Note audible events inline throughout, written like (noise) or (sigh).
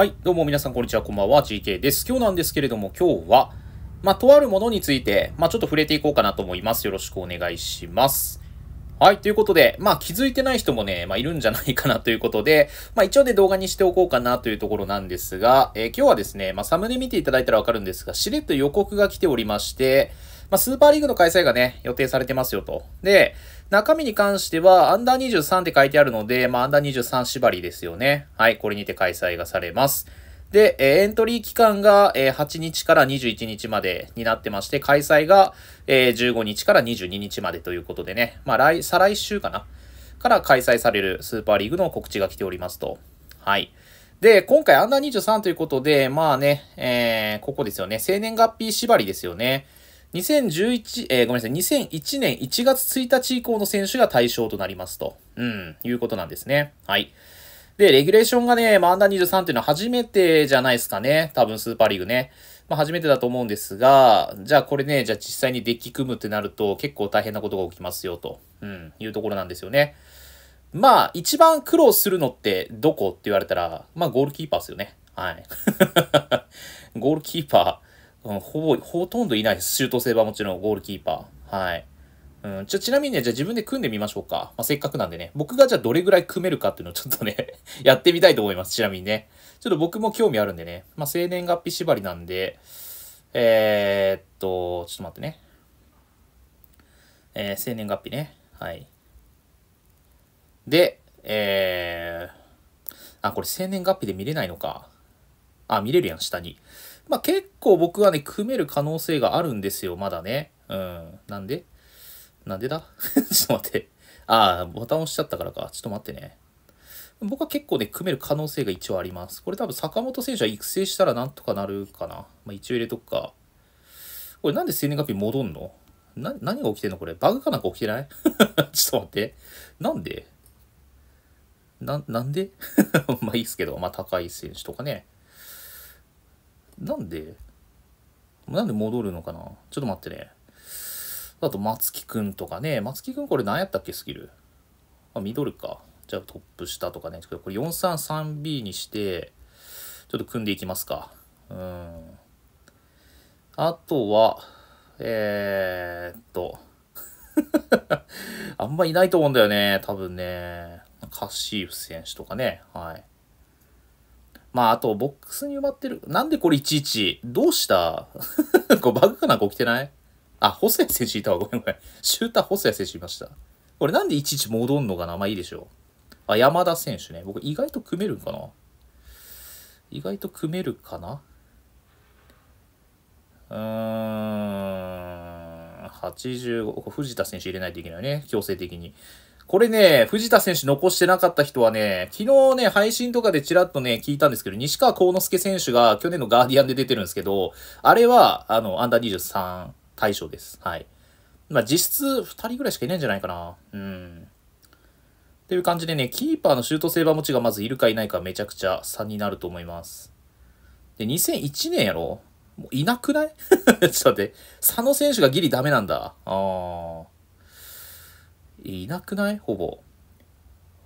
はい、どうも皆さん、こんにちは、こんばんは、GK です。今日なんですけれども、今日は、まあ、とあるものについて、まあ、ちょっと触れていこうかなと思います。よろしくお願いします。はい、ということで、まあ、気づいてない人もね、まあ、いるんじゃないかなということで、まあ、一応で動画にしておこうかなというところなんですが、えー、今日はですね、まあ、サムネ見ていただいたらわかるんですが、しれっと予告が来ておりまして、まあ、スーパーリーグの開催がね、予定されてますよと。で、中身に関しては、アンダー23って書いてあるので、まあ、アンダー23縛りですよね。はい、これにて開催がされます。で、エントリー期間が8日から21日までになってまして、開催が15日から22日までということでね、まあ来、再来週かなから開催されるスーパーリーグの告知が来ておりますと。はい。で、今回アンダー23ということで、まあね、えー、ここですよね。生年月日縛りですよね。2011、えー、ごめんなさい、2001年1月1日以降の選手が対象となりますと、うん、いうことなんですね。はい。で、レギュレーションがね、まあ、アンダー23っていうのは初めてじゃないですかね。多分、スーパーリーグね。まあ、初めてだと思うんですが、じゃあこれね、じゃあ実際にデッキ組むってなると結構大変なことが起きますよと、うん、いうところなんですよね。まあ、一番苦労するのってどこって言われたら、まあ、ゴールキーパーですよね。はい。(laughs) ゴールキーパー。うん、ほぼ、ほとんどいないです。シュート性はもちろん、ゴールキーパー。はい。うん、ちょちなみにね、じゃあ自分で組んでみましょうか。まあ、せっかくなんでね。僕がじゃあどれぐらい組めるかっていうのをちょっとね (laughs) やってみたいと思います。ちなみにね。ちょっと僕も興味あるんでね。まあ、生年月日縛りなんで、えー、っと、ちょっと待ってね。えー、生年月日ね。はい。で、えー、あ、これ生年月日で見れないのか。あ、見れるやん、下に。まあ、結構僕はね、組める可能性があるんですよ、まだね。うん。なんでなんでだ (laughs) ちょっと待って。ああ、ボタン押しちゃったからか。ちょっと待ってね。僕は結構ね、組める可能性が一応あります。これ多分坂本選手は育成したらなんとかなるかな。まあ、一応入れとくか。これなんで生年月日戻んのな、何が起きてんのこれ。バグかなんか起きてない (laughs) ちょっと待って。なんでな、なんで (laughs) まあいいっすけど、まあ高い選手とかね。なんで、なんで戻るのかなちょっと待ってね。あと、松木くんとかね。松木くんこれ何やったっけスキル。あ、ミドルか。じゃあトップ下とかね。これ 433B にして、ちょっと組んでいきますか。うん。あとは、えー、っと。(laughs) あんまいないと思うんだよね。多分ね。カシーフ選手とかね。はい。まあ、あと、ボックスに埋まってる。なんでこれいちいち、どうした (laughs) こうバグかなんか起きてないあ、細谷選手いたわ。ごめんごめん。シューター細谷選手いました。これなんでいちいち戻んのかなまあいいでしょう。あ、山田選手ね。僕意外と組めるんかな意外と組めるかなうーん。85。藤田選手入れないといけないね。強制的に。これね、藤田選手残してなかった人はね、昨日ね、配信とかでちらっとね、聞いたんですけど、西川幸之助選手が去年のガーディアンで出てるんですけど、あれは、あの、アンダー23対象です。はい。まあ、実質2人ぐらいしかいないんじゃないかな。うん。っていう感じでね、キーパーのシュートセーバー持ちがまずいるかいないかめちゃくちゃ差になると思います。で、2001年やろもういなくない (laughs) ちょっと待って。佐野選手がギリダメなんだ。あー。いなくないほぼ。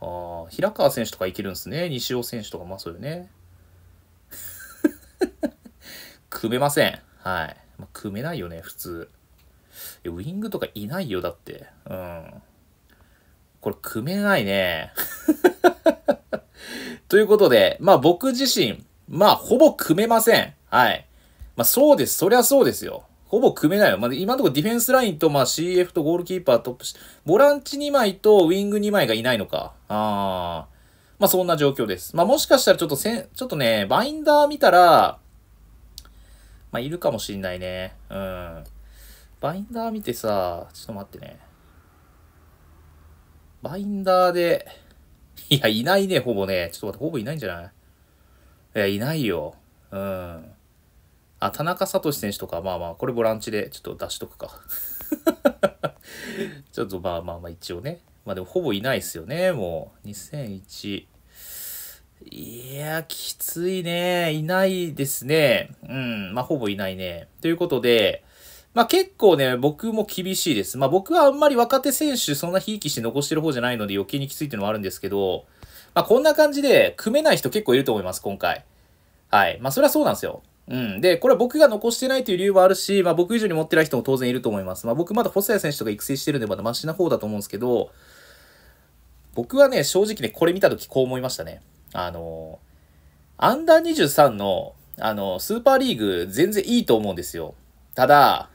ああ、平川選手とかいけるんですね。西尾選手とか、まあそういうね。(laughs) 組めません。はい。まあ、組めないよね、普通。ウィングとかいないよ、だって。うん。これ、組めないね。(laughs) ということで、まあ僕自身、まあほぼ組めません。はい。まあそうです。そりゃそうですよ。ほぼ組めないよ。まあ、今のところディフェンスラインと、まあ、CF とゴールキーパートップし、ボランチ2枚とウィング2枚がいないのか。あー。まあ、そんな状況です。まあ、もしかしたらちょっとせん、ちょっとね、バインダー見たら、まあ、いるかもしんないね。うん。バインダー見てさ、ちょっと待ってね。バインダーで、いや、いないね、ほぼね。ちょっと待って、ほぼいないんじゃないいや、いないよ。うん。あ、田中聡選手とか、まあまあ、これボランチでちょっと出しとくか。(laughs) ちょっとまあまあまあ、一応ね。まあでも、ほぼいないですよね、もう。2001。いや、きついね。いないですね。うん。まあ、ほぼいないね。ということで、まあ結構ね、僕も厳しいです。まあ僕はあんまり若手選手そんなひいきして残してる方じゃないので余計にきついっていうのはあるんですけど、まあこんな感じで組めない人結構いると思います、今回。はい。まあそれはそうなんですよ。うん。で、これは僕が残してないという理由もあるし、まあ僕以上に持ってない人も当然いると思います。まあ僕まだ細谷選手とか育成してるんでまだマシな方だと思うんですけど、僕はね、正直ね、これ見た時こう思いましたね。あの、アンダー23の、あの、スーパーリーグ全然いいと思うんですよ。ただ、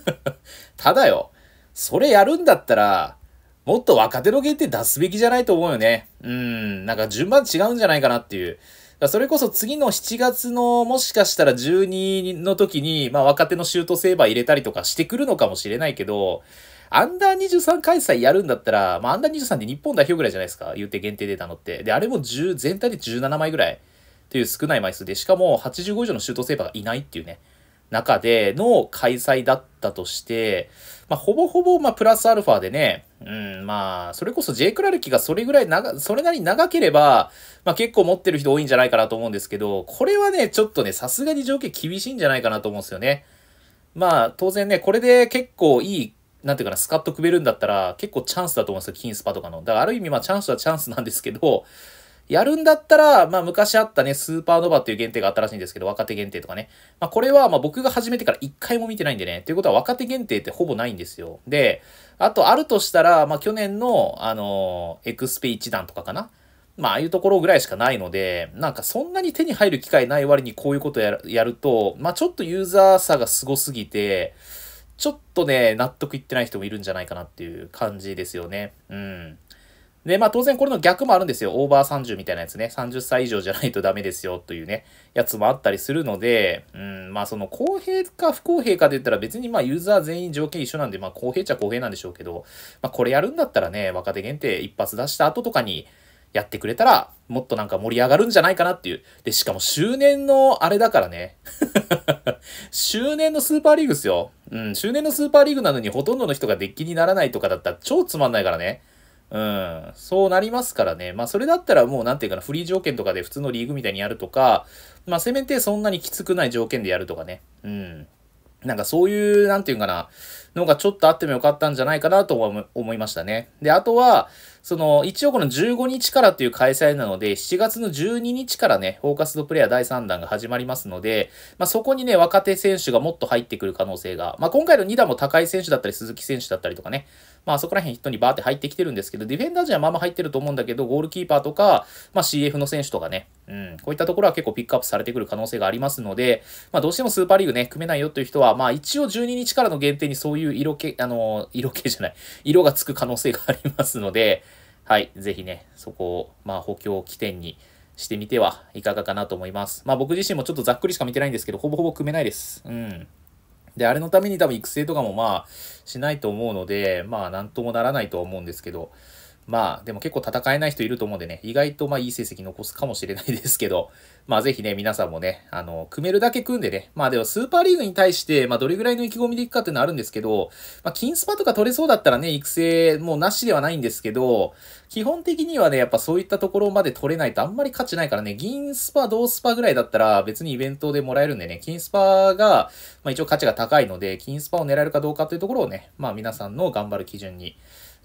(laughs) ただよ、それやるんだったら、もっと若手の限定出すべきじゃないと思うよね。うん、なんか順番違うんじゃないかなっていう。それこそ次の7月のもしかしたら12の時に、まあ若手のシュートセーバー入れたりとかしてくるのかもしれないけど、アンダー23開催やるんだったら、まあアンダー23で日本代表ぐらいじゃないですか。言って限定出たのって。で、あれも10、全体で17枚ぐらいという少ない枚数で、しかも85以上のシュートセーバーがいないっていうね。中での開催だったとして、まあ、ほぼほぼ、まあ、プラスアルファでね、うん、まあ、それこそ J クラルキがそれぐらい長、それなり長ければ、まあ結構持ってる人多いんじゃないかなと思うんですけど、これはね、ちょっとね、さすがに条件厳しいんじゃないかなと思うんですよね。まあ、当然ね、これで結構いい、なんていうかな、スカッと組めるんだったら、結構チャンスだと思うんですよ、金スパとかの。だからある意味、まあチャンスはチャンスなんですけど、やるんだったら、まあ昔あったね、スーパーノバっていう限定があったらしいんですけど、若手限定とかね。まあこれはまあ僕が始めてから一回も見てないんでね。ということは若手限定ってほぼないんですよ。で、あとあるとしたら、まあ去年の、あのー、エクスペ一段とかかな。まあ、ああいうところぐらいしかないので、なんかそんなに手に入る機会ない割にこういうことやるやると、まあちょっとユーザー差がすごすぎて、ちょっとね、納得いってない人もいるんじゃないかなっていう感じですよね。うん。で、まあ当然これの逆もあるんですよ。オーバー30みたいなやつね。30歳以上じゃないとダメですよというね、やつもあったりするので、うん、まあその公平か不公平かで言ったら別にまあユーザー全員条件一緒なんで、まあ公平っちゃ公平なんでしょうけど、まあこれやるんだったらね、若手限定一発出した後とかに、やってくれたら、もっとなんか盛り上がるんじゃないかなっていう。で、しかも周年のあれだからね。(laughs) 周年のスーパーリーグっすよ。うん、周年のスーパーリーグなのにほとんどの人がデッキにならないとかだったら超つまんないからね。うん、そうなりますからね。まあ、それだったらもう、なんていうかな、フリー条件とかで普通のリーグみたいにやるとか、まあ、せめてそんなにきつくない条件でやるとかね。うん。なんかそういう、なんていうかな、のがちょっとあってもよかったんじゃないかなと思いましたね。で、あとは、その、一応この15日からという開催なので、7月の12日からね、フォーカスドプレイヤー第3弾が始まりますので、まあ、そこにね、若手選手がもっと入ってくる可能性が、まあ、今回の2弾も高井選手だったり、鈴木選手だったりとかね、まあそこら辺人にバーって入ってきてるんですけど、ディフェンダー陣はまあまあ入ってると思うんだけど、ゴールキーパーとか、まあ CF の選手とかね、うん、こういったところは結構ピックアップされてくる可能性がありますので、まあ、どうしてもスーパーリーグね、組めないよという人は、まあ、一応12日からの限定にそういう色気、あの、(laughs) 色気じゃない、色がつく可能性がありますので、はい、ぜひね、そこを、まあ、補強起点にしてみてはいかがかなと思います。まあ、僕自身もちょっとざっくりしか見てないんですけど、ほぼほぼ組めないです。うん。で、あれのために多分育成とかもまあ、しないと思うので、まあ、なんともならないとは思うんですけど、まあ、でも結構戦えない人いると思うんでね、意外とまあいい成績残すかもしれないですけど、(laughs) まあぜひね、皆さんもね、あの、組めるだけ組んでね、まあでもスーパーリーグに対して、まあどれぐらいの意気込みでいくかっていうのはあるんですけど、まあ金スパとか取れそうだったらね、育成もうなしではないんですけど、基本的にはね、やっぱそういったところまで取れないとあんまり価値ないからね、銀スパ、銅スパぐらいだったら別にイベントでもらえるんでね、金スパが、まあ一応価値が高いので、金スパを狙えるかどうかというところをね、まあ皆さんの頑張る基準に、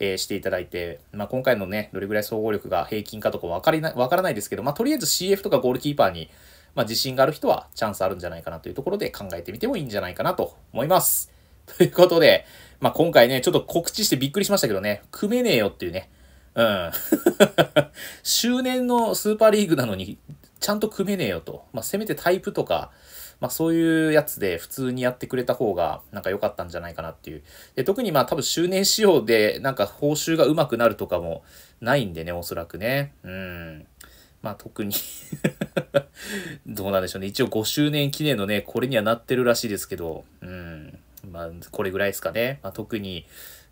えー、していただいて、まあ、今回のね、どれぐらい総合力が平均かとか分かりな、わからないですけど、まあ、とりあえず CF とかゴールキーパーに、まあ、自信がある人はチャンスあるんじゃないかなというところで考えてみてもいいんじゃないかなと思います。(laughs) ということで、まあ、今回ね、ちょっと告知してびっくりしましたけどね、組めねえよっていうね、うん。(laughs) 周年のスーパーリーグなのに、ちゃんと組めねえよと。まあ、せめてタイプとか、まあ、そういうやつで普通にやってくれた方がなんか良かったんじゃないかなっていう。で特にまあ多分周年仕様でなんか報酬がうまくなるとかもないんでね、おそらくね。うん。まあ特に (laughs) どうなんでしょうね。一応5周年記念のね、これにはなってるらしいですけど、うん。まあこれぐらいですかね。まあ特に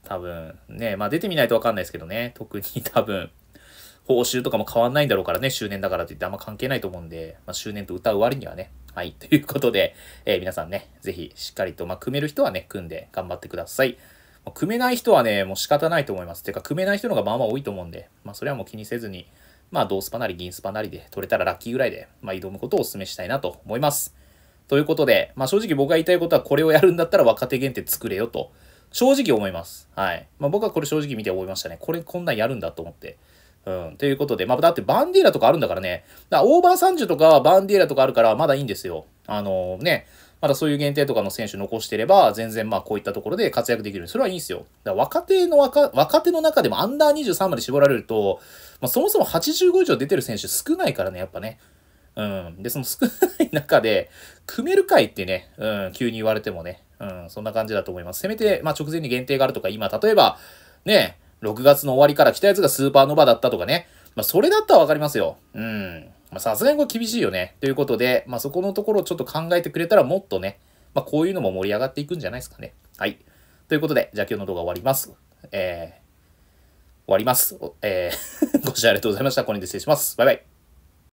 多分ね、まあ出てみないとわかんないですけどね、特に (laughs) 多分報酬とかも変わんないんだろうからね、周年だからといってあんま関係ないと思うんで、まあ周年と歌う割にはね、はい。ということで、えー、皆さんね、ぜひしっかりと、まあ、組める人はね、組んで頑張ってください。まあ、組めない人はね、もう仕方ないと思います。てか、組めない人のがまあまあ多いと思うんで、まあ、それはもう気にせずに、まあ、銅スパなり銀スパなりで取れたらラッキーぐらいで、まあ、挑むことをお勧めしたいなと思います。ということで、まあ、正直僕が言いたいことは、これをやるんだったら若手限定作れよと、正直思います。はい。まあ、僕はこれ正直見て思いましたね。これ、こんなんやるんだと思って。うん。ということで、まあ、だってバンディーラとかあるんだからね。だらオーバー30とかはバンディーラとかあるから、まだいいんですよ。あのー、ね。まだそういう限定とかの選手残してれば、全然まあこういったところで活躍できる。それはいいんですよ。だから若手の若、若手の中でもアンダー23まで絞られると、まあ、そもそも85以上出てる選手少ないからね、やっぱね。うん。で、その少ない中で、組めるかいってね、うん、急に言われてもね、うん、そんな感じだと思います。せめて、まあ直前に限定があるとか、今、例えば、ね、6月の終わりから来たやつがスーパーノバだったとかね。まあ、それだったらわかりますよ。うん。まさすがにこれ厳しいよね。ということで、まあ、そこのところをちょっと考えてくれたらもっとね、まあ、こういうのも盛り上がっていくんじゃないですかね。はい。ということで、じゃあ今日の動画終わります。えー、終わります。えー、(laughs) ご視聴ありがとうございました。これにて失礼します。バイバイ。